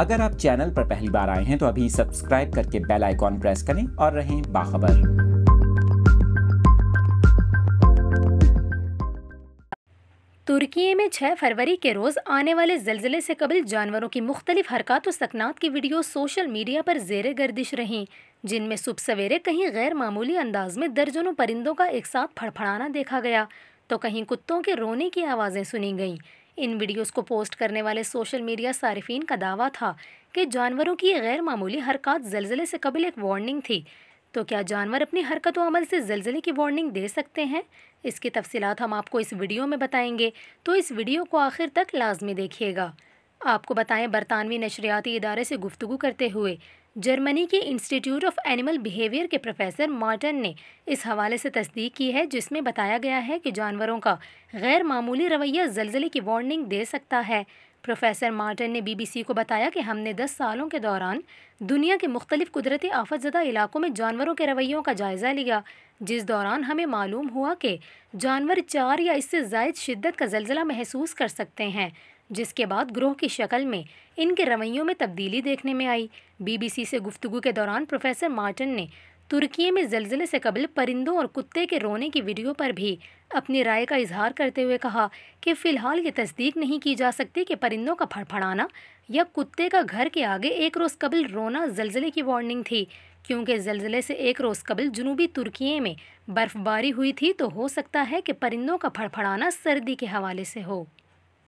अगर आप चैनल पर पहली बार आए हैं तो अभी सब्सक्राइब करके बेल आइकॉन प्रेस करें और रहें बाखबर तुर्की में 6 फरवरी के रोज़ आने वाले जलजिले से कबल जानवरों की मुख्तलिफ हरकत और सकनात की वीडियो सोशल मीडिया पर जेर गर्दिश रहीं जिनमें सुबह सवेरे कहीं गैर मामूली अंदाज में दर्जनों परिंदों का एक साथ फड़फड़ाना देखा गया तो कहीं कुत्तों के रोने की आवाज़ें सुनी गईं इन वीडियोस को पोस्ट करने वाले सोशल मीडिया सार्फिन का दावा था कि जानवरों की गैर मामूली हरकत जलजिले से कबल एक वार्निंग थी तो क्या जानवर अपनी हरकत अमल से जलजिले की वार्निंग दे सकते हैं इसकी तफसीत हम आपको इस वीडियो में बताएंगे तो इस वीडियो को आखिर तक लाजमी देखिएगा आपको बताएं बरतानवी नशरियाती इदारे से गुफ्तु करते हुए जर्मनी के इंस्टीट्यूट ऑफ एनिमल बिहेवियर के प्रोफेसर मार्टन ने इस हवाले से तस्दीक की है जिसमें बताया गया है कि जानवरों का गैर मामूली रवैया जलजले की वार्निंग दे सकता है प्रोफेसर मार्टन ने बीबीसी को बताया कि हमने 10 सालों के दौरान दुनिया के मुख्तलिफ कुदरती आफत ज़दा इलाकों में जानवरों के रवैयों का जायज़ा लिया जिस दौरान हमें मालूम हुआ कि जानवर चार या इससे जायद शिद्दत का जलजिला महसूस कर सकते हैं जिसके बाद ग्रोह की शक्ल में इनके रवैयों में तब्दीली देखने में आई बीबीसी से गुफ्तगु के दौरान प्रोफेसर मार्टिन ने तुर्की में जलजिले से कबल परिंदों और कुत्ते के रोने की वीडियो पर भी अपनी राय का इजहार करते हुए कहा कि फ़िलहाल ये तस्दीक नहीं की जा सकती कि परिंदों का फड़फड़ाना या कुत्ते का घर के आगे एक रोज़ कबल रोना जलजिले की वार्निंग थी क्योंकि जलजिले से एक रोज़ कबल जनूबी तुर्की में बर्फ़बारी हुई थी तो हो सकता है कि परिंदों का फड़फड़ाना सर्दी के हवाले से हो